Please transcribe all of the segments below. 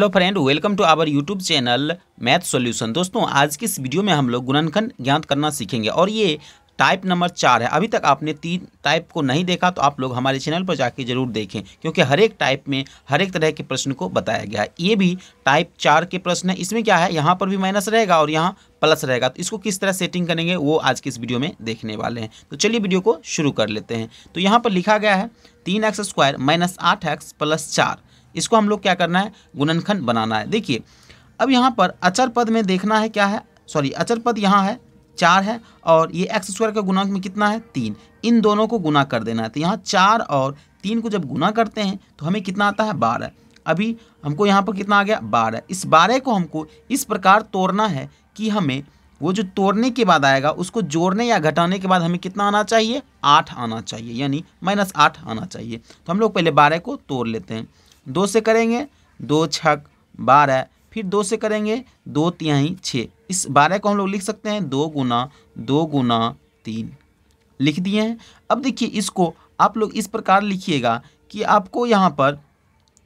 hello friend welcome to our YouTube channel math solution दोस्तों आज की इस वीडियो में हम लोग गुणनखंड ज्ञात करना सीखेंगे और ये टाइप नंबर चार है अभी तक आपने तीन टाइप को नहीं देखा तो आप लोग हमारे चैनल पर जाके जरूर देखें क्योंकि हर एक टाइप में हर एक तरह के प्रश्न को बताया गया है ये भी टाइप चार के प्रश्न है इसमें क्या है यहाँ पर भी माइनस रहेगा और यहाँ प्लस रहेगा तो इसको किस तरह सेटिंग करेंगे वो आज की इस वीडियो में देखने वाले हैं तो चलिए वीडियो को शुरू कर लेते हैं तो यहाँ पर लिखा गया है तीन एक्स स्क्वायर माइनस आठ एक्स प्लस चार इसको हम लोग क्या करना है गुणनखंड बनाना है देखिए अब यहाँ पर अचर पद में देखना है क्या है सॉरी अचर पद यहाँ है चार है और ये एक्स स्क्वायर का गुणांक में कितना है तीन इन दोनों को गुना कर देना है तो यहाँ चार और तीन को जब गुना करते हैं तो हमें कितना आता है बारह अभी हमको यहाँ पर कितना आ गया बारह इस बारह को हमको इस प्रकार तोड़ना है कि हमें वो जो तोड़ने के बाद आएगा उसको जोड़ने या घटाने के बाद हमें कितना आना चाहिए आठ आना चाहिए यानी माइनस आठ आना चाहिए तो हम लोग पहले बारह को तोड़ लेते हैं दो से करेंगे दो छक बारह फिर दो से करेंगे दो तिहाई छः इस बारह को हम लोग लिख सकते हैं दो गुना दो गुना तीन लिख दिए हैं अब देखिए इसको आप लोग इस प्रकार लिखिएगा कि आपको यहाँ पर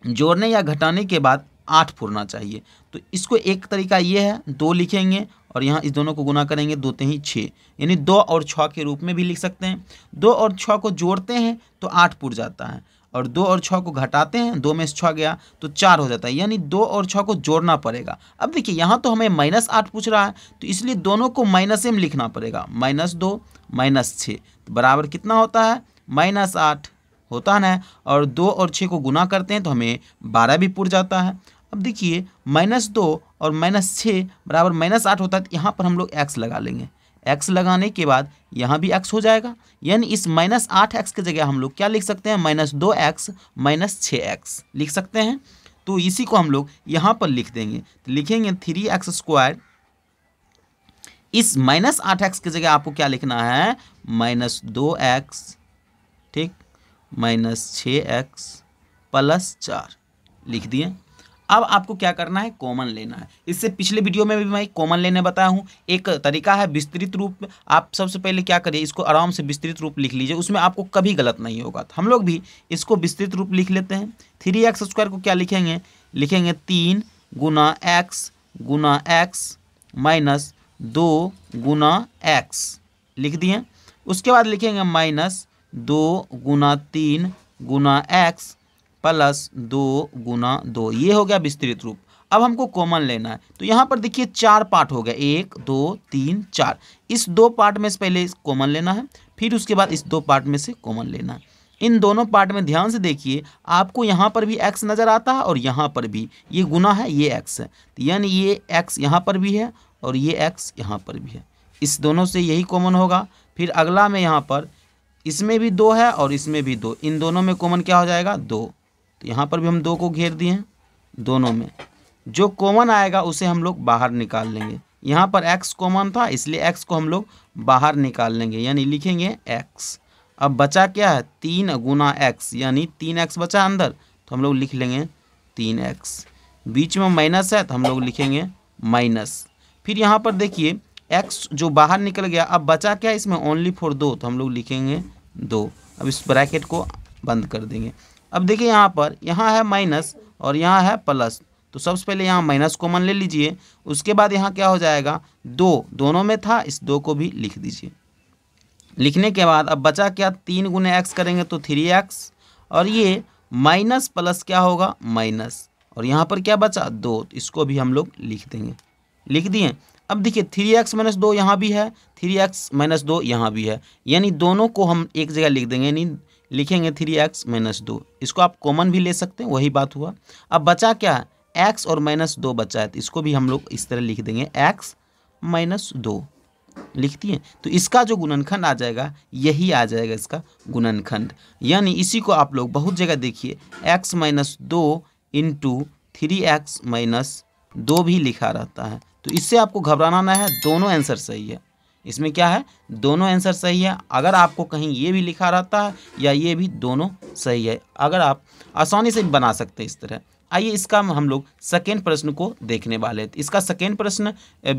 जोड़ने या घटाने के बाद आठ फुरना चाहिए तो इसको एक तरीका ये है दो लिखेंगे और यहाँ इस दोनों को गुना करेंगे दो तीन छः यानी दो और छः के रूप में भी लिख सकते हैं दो और छः को जोड़ते हैं तो आठ पुर जाता है और दो और छः को घटाते हैं दो में से छः गया तो चार हो जाता है यानी दो और छः को जोड़ना पड़ेगा अब देखिए यहाँ तो हमें माइनस आठ पूछ रहा है तो इसलिए दोनों को माइनस एम लिखना पड़ेगा माइनस दो माइनस छः तो बराबर कितना होता है माइनस आठ होता ना है और दो और छः को गुना करते हैं तो हमें बारह भी पुर जाता है अब देखिए माइनस दो और माइनस छः बराबर माइनस आठ होता है तो यहाँ पर हम लोग एक्स लगा लेंगे एक्स लगाने के बाद यहाँ भी एक्स हो जाएगा यानी इस माइनस आठ एक्स की जगह हम लोग क्या लिख सकते हैं माइनस दो एक्स माइनस छः एक्स लिख सकते हैं तो इसी को हम लोग यहाँ पर लिख देंगे तो लिखेंगे थ्री एक्स स्क्वायर इस माइनस आठ एक्स की जगह आपको क्या लिखना है माइनस दो एक्स ठीक माइनस छः एक्स प्लस चार लिख दिए अब आपको क्या करना है कॉमन लेना है इससे पिछले वीडियो में भी मैं कॉमन लेने बताया हूँ एक तरीका है विस्तृत रूप आप सबसे पहले क्या करिए इसको आराम से विस्तृत रूप लिख लीजिए उसमें आपको कभी गलत नहीं होगा तो हम लोग भी इसको विस्तृत रूप लिख लेते हैं थ्री एक्स स्क्वायर को क्या लिखेंगे लिखेंगे तीन गुना एक्स गुना एक्स माइनस दो गुना एक्स लिख दिए उसके बाद लिखेंगे माइनस दो गुना तीन गुना एक्स प्लस दो गुना दो ये हो गया विस्तृत रूप अब हमको कॉमन लेना है तो यहाँ पर देखिए चार पार्ट हो गया एक दो तीन चार इस दो पार्ट में से पहले कॉमन लेना है फिर उसके बाद इस दो पार्ट में से कॉमन लेना है इन दोनों पार्ट में ध्यान से देखिए आपको यहाँ पर भी एक्स नज़र आता है और यहाँ पर भी ये गुना है ये एक्स है तो यानी ये एक्स यहाँ पर भी है और ये एक्स यहाँ पर भी है इस दोनों से यही कॉमन होगा फिर अगला में यहाँ पर इसमें भी दो है और इसमें भी दो इन दोनों में कॉमन क्या हो जाएगा दो तो यहाँ पर भी हम दो को घेर दिए दोनों में जो कॉमन आएगा उसे हम लोग बाहर निकाल लेंगे यहाँ पर एक्स कॉमन था इसलिए एक्स को हम लोग बाहर निकाल लेंगे यानी लिखेंगे एक्स अब बचा क्या है तीन गुना एक्स यानी तीन एक्स बचा अंदर तो हम लोग लिख लेंगे तीन एक्स बीच में माइनस है तो हम लोग लिखेंगे माइनस फिर यहाँ पर देखिए एक्स जो बाहर निकल गया अब बचा क्या है इसमें ओनली फॉर दो तो हम लोग लिखेंगे दो अब इस ब्रैकेट को बंद कर देंगे अब देखिए यहाँ पर यहाँ है माइनस और यहाँ है प्लस तो सबसे पहले यहाँ माइनस कॉमन ले लीजिए उसके बाद यहाँ क्या हो जाएगा दो दोनों में था इस दो को भी लिख दीजिए लिखने के बाद अब बचा क्या तीन गुने एक्स करेंगे तो थ्री एक्स और ये माइनस प्लस क्या होगा माइनस और यहाँ पर क्या बचा दो तो इसको भी हम लोग लिख देंगे लिख दिए अब देखिए थ्री एक्स माइनस दो यहाँ भी है थ्री एक्स माइनस दो यहाँ भी है यानी दोनों को हम एक जगह लिख देंगे यानी लिखेंगे थ्री एक्स माइनस दो इसको आप कॉमन भी ले सकते हैं वही बात हुआ अब बचा क्या है एक्स और माइनस दो बचा है तो इसको भी हम लोग इस तरह लिख देंगे एक्स माइनस दो लिखती हैं तो इसका जो गुणनखंड आ जाएगा यही आ जाएगा इसका गुणनखंड यानी इसी को आप लोग बहुत जगह देखिए एक्स माइनस दो इंटू थ्री एक्स माइनस दो भी लिखा रहता है तो इससे आपको घबराना ना है दोनों आंसर सही है इसमें क्या है दोनों आंसर सही है अगर आपको कहीं ये भी लिखा रहता है या ये भी दोनों सही है अगर आप आसानी से बना सकते हैं इस तरह आइए इसका हम लोग सेकेंड प्रश्न को देखने वाले हैं इसका सेकेंड प्रश्न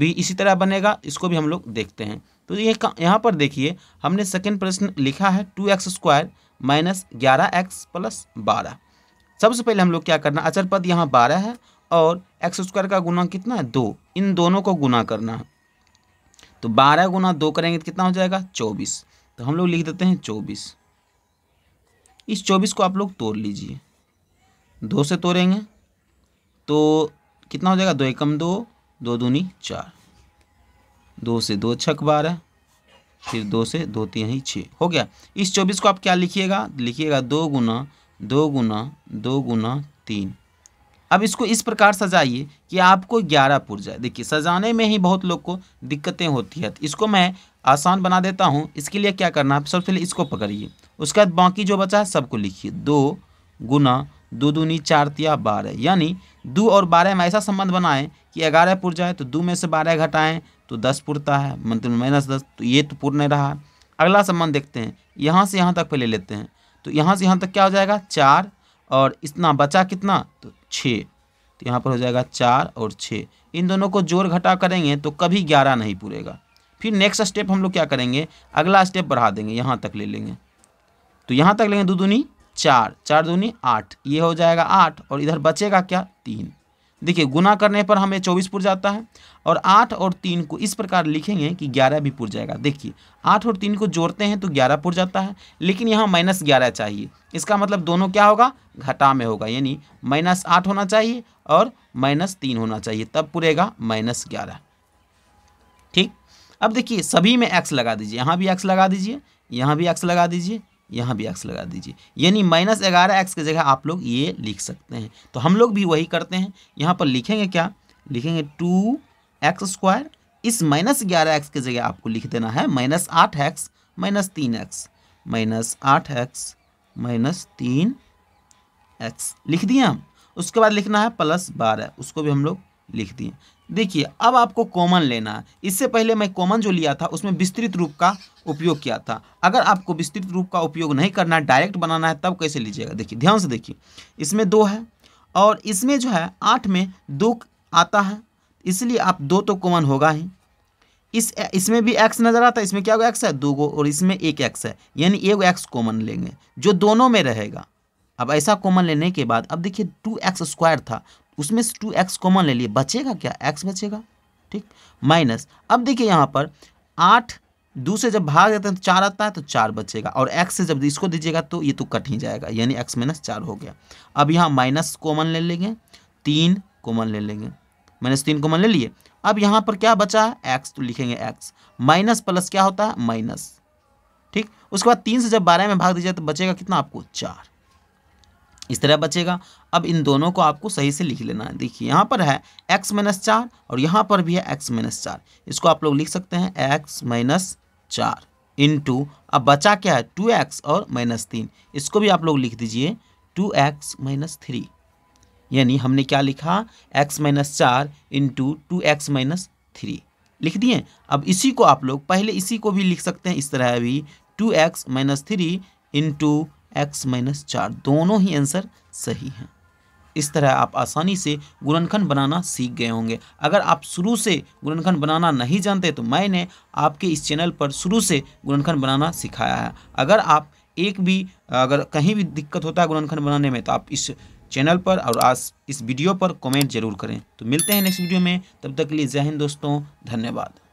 भी इसी तरह बनेगा इसको भी हम लोग देखते हैं तो ये यहाँ पर देखिए हमने सेकेंड प्रश्न लिखा है टू एक्स स्क्वायर माइनस ग्यारह एक्स प्लस बारह सबसे पहले हम लोग क्या करना अचर पद यहाँ बारह है और एक्स स्क्वायर का गुना कितना है दो इन दोनों को गुना करना है तो बारह गुना दो करेंगे तो कितना हो जाएगा चौबीस तो हम लोग लिख देते हैं चौबीस इस चौबीस को आप लोग तोड़ लीजिए दो से तोड़ेंगे तो कितना हो जाएगा दो एकम दो दो दूनी चार दो से दो छक बारह फिर दो से दो तीन ही छः हो गया इस चौबीस को आप क्या लिखिएगा लिखिएगा दो गुना दो गुना दो गुना तीन अब इसको इस प्रकार सजाइए कि आपको ग्यारह पुर जाए देखिए सजाने में ही बहुत लोग को दिक्कतें होती है तो इसको मैं आसान बना देता हूँ इसके लिए क्या करना है सबसे पहले इसको पकड़िए उसके बाद बाकी जो बचा है सबको लिखिए दो गुना दो दूनी चार तिया बारह यानी दो और बारह में ऐसा संबंध बनाएं कि ग्यारह पुर जाए तो दो में से बारह घटाएँ तो दस पुरता है मंत्र माइनस दस तो ये तो पूर्ण नहीं रहा अगला संबंध देखते हैं यहाँ से यहाँ तक पहले लेते हैं तो यहाँ से यहाँ तक क्या हो जाएगा चार और इतना बचा कितना तो छः तो यहाँ पर हो जाएगा चार और छः इन दोनों को जोड़ घटा करेंगे तो कभी ग्यारह नहीं पूरेगा फिर नेक्स्ट स्टेप हम लोग क्या करेंगे अगला स्टेप बढ़ा देंगे यहाँ तक ले लेंगे तो यहाँ तक लेंगे दो दूनी चार चार दूनी आठ ये हो जाएगा आठ और इधर बचेगा क्या तीन देखिए गुना करने पर हमें चौबीस पुर जाता है और आठ और तीन को इस प्रकार लिखेंगे कि ग्यारह भी पुर जाएगा देखिए आठ और तीन को जोड़ते हैं तो ग्यारह पुर जाता है लेकिन यहाँ माइनस ग्यारह चाहिए इसका मतलब दोनों क्या होगा घटा में होगा यानी माइनस आठ होना चाहिए और माइनस तीन होना चाहिए तब पुरेगा माइनस ग्यारह ठीक अब देखिए सभी में एक्स लगा दीजिए यहाँ भी एक्स लगा दीजिए यहाँ भी एक्स लगा दीजिए यहाँ भी एक्स लगा दीजिए यानी माइनस ग्यारह एक्स की जगह आप लोग ये लिख सकते हैं तो हम लोग भी वही करते हैं यहाँ पर लिखेंगे क्या लिखेंगे टू एक्स स्क्वायर इस माइनस ग्यारह एक्स की जगह आपको लिख देना है माइनस आठ एक्स माइनस तीन एक्स माइनस आठ एक्स माइनस तीन एक्स लिख दिए हम उसके बाद लिखना है प्लस बारह उसको भी हम लोग लिख दिए देखिए अब आपको कॉमन लेना है इससे पहले मैं कॉमन जो लिया था उसमें विस्तृत रूप का उपयोग किया था अगर आपको विस्तृत रूप का उपयोग नहीं करना है डायरेक्ट बनाना है तब कैसे लीजिएगा देखिए ध्यान से देखिए इसमें दो है और इसमें जो है आठ में दो आता है इसलिए आप दो तो कॉमन होगा ही इस इसमें भी एक्स नज़र आता है इसमें क्या होगा एक्स है दो गो और इसमें एक एक्स है यानी एक एक्स कॉमन लेंगे जो दोनों में रहेगा अब ऐसा कॉमन लेने के बाद अब देखिए टू एक्स स्क्वायर था उसमें से टू एक्स कॉमन ले लिए बचेगा क्या एक्स बचेगा ठीक माइनस अब देखिए यहाँ पर आठ दो से जब भाग जाते हैं तो चार आता है तो चार बचेगा और एक्स से जब इसको दीजिएगा तो ये तो कट ही जाएगा यानी एक्स माइनस चार हो गया अब यहाँ माइनस कॉमन ले लेंगे तीन कॉमन ले लेंगे माइनस तीन कॉमन ले लिए अब यहाँ पर क्या बचा है एक्स तो लिखेंगे एक्स माइनस प्लस क्या होता है माइनस ठीक उसके बाद तीन से जब बारह में भाग दीजिए तो बचेगा कितना आपको चार इस तरह बचेगा अब इन दोनों को आपको सही से लिख लेना है देखिए यहाँ पर है x माइनस चार और यहाँ पर भी है x माइनस चार इसको आप लोग लिख सकते हैं x माइनस चार इन अब बचा क्या है टू एक्स और माइनस तीन इसको भी आप लोग लिख दीजिए टू एक्स माइनस थ्री यानी हमने क्या लिखा x माइनस चार into two x minus three लिख दिए अब इसी को आप लोग पहले इसी को भी लिख सकते हैं इस तरह भी two x minus three into x minus चार दोनों ही आंसर सही हैं इस तरह आप आसानी से गुणनखंड बनाना सीख गए होंगे अगर आप शुरू से गुणनखंड बनाना नहीं जानते तो मैंने आपके इस चैनल पर शुरू से गुणनखंड बनाना सिखाया है अगर आप एक भी अगर कहीं भी दिक्कत होता है गुणनखंड बनाने में तो आप इस चैनल पर और आज इस वीडियो पर कमेंट जरूर करें तो मिलते हैं नेक्स्ट वीडियो में तब तक के लिए जय हिंद दोस्तों धन्यवाद